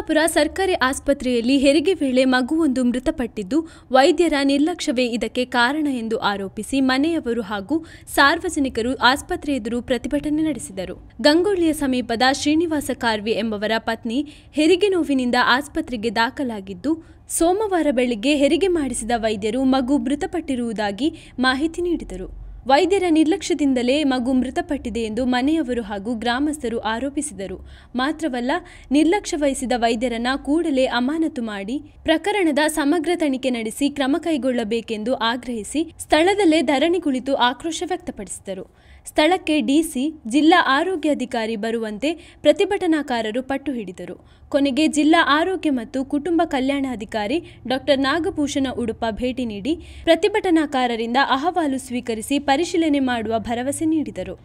ಬಿಜಾಪುರ ಸರ್ಕಾರಿ ಆಸ್ಪತ್ರೆಯಲ್ಲಿ ಹೆರಿಗೆ ವೇಳೆ ಮಗುವೊಂದು ಮೃತಪಟ್ಟಿದ್ದು ವೈದ್ಯರ ನಿರ್ಲಕ್ಷ್ಯವೇ ಇದಕ್ಕೆ ಕಾರಣ ಎಂದು ಆರೋಪಿಸಿ ಮನೆಯವರು ಹಾಗೂ ಸಾರ್ವಜನಿಕರು ಆಸ್ಪತ್ರೆ ಎದುರು ಪ್ರತಿಭಟನೆ ನಡೆಸಿದರು ಗಂಗೊಳ್ಳಿಯ ಸಮೀಪದ ಶ್ರೀನಿವಾಸ ಕಾರ್ವಿ ಎಂಬವರ ಪತ್ನಿ ಹೆರಿಗೆ ನೋವಿನಿಂದ ಆಸ್ಪತ್ರೆಗೆ ದಾಖಲಾಗಿದ್ದು ಸೋಮವಾರ ಬೆಳಿಗ್ಗೆ ಹೆರಿಗೆ ಮಾಡಿಸಿದ ವೈದ್ಯರು ಮಗು ಮೃತಪಟ್ಟಿರುವುದಾಗಿ ಮಾಹಿತಿ ನೀಡಿದರು ವೈದ್ಯರ ನಿರ್ಲಕ್ಷ್ಯದಿಂದಲೇ ಮಗು ಮೃತಪಟ್ಟಿದೆ ಎಂದು ಮನೆಯವರು ಹಾಗೂ ಗ್ರಾಮಸ್ಥರು ಆರೋಪಿಸಿದರು ಮಾತ್ರವಲ್ಲ ನಿರ್ಲಕ್ಷ್ಯ ವಹಿಸಿದ ವೈದ್ಯರನ್ನ ಕೂಡಲೇ ಅಮಾನತು ಮಾಡಿ ಪ್ರಕರಣದ ಸಮಗ್ರ ತನಿಖೆ ನಡೆಸಿ ಕ್ರಮ ಕೈಗೊಳ್ಳಬೇಕೆಂದು ಆಗ್ರಹಿಸಿ ಸ್ಥಳದಲ್ಲೇ ಧರಣಿ ಕುಳಿತು ಆಕ್ರೋಶ ವ್ಯಕ್ತಪಡಿಸಿದರು ಸ್ಥಳಕ್ಕೆ ಡಿಸಿ ಜಿಲ್ಲಾ ಆರೋಗ್ಯಾಧಿಕಾರಿ ಬರುವಂತೆ ಪ್ರತಿಭಟನಾಕಾರರು ಪಟ್ಟು ಹಿಡಿದರು ಕೊನೆಗೆ ಜಿಲ್ಲಾ ಆರೋಗ್ಯ ಮತ್ತು ಕುಟುಂಬ ಕಲ್ಯಾಣಾಧಿಕಾರಿ ಡಾಕ್ಟರ್ ನಾಗಭೂಷಣ ಉಡುಪ ಭೇಟಿ ನೀಡಿ ಪ್ರತಿಭಟನಾಕಾರರಿಂದ ಅಹವಾಲು ಸ್ವೀಕರಿಸಿ ಪರಿಶೀಲನೆ ಮಾಡುವ ಭರವಸೆ ನೀಡಿದರು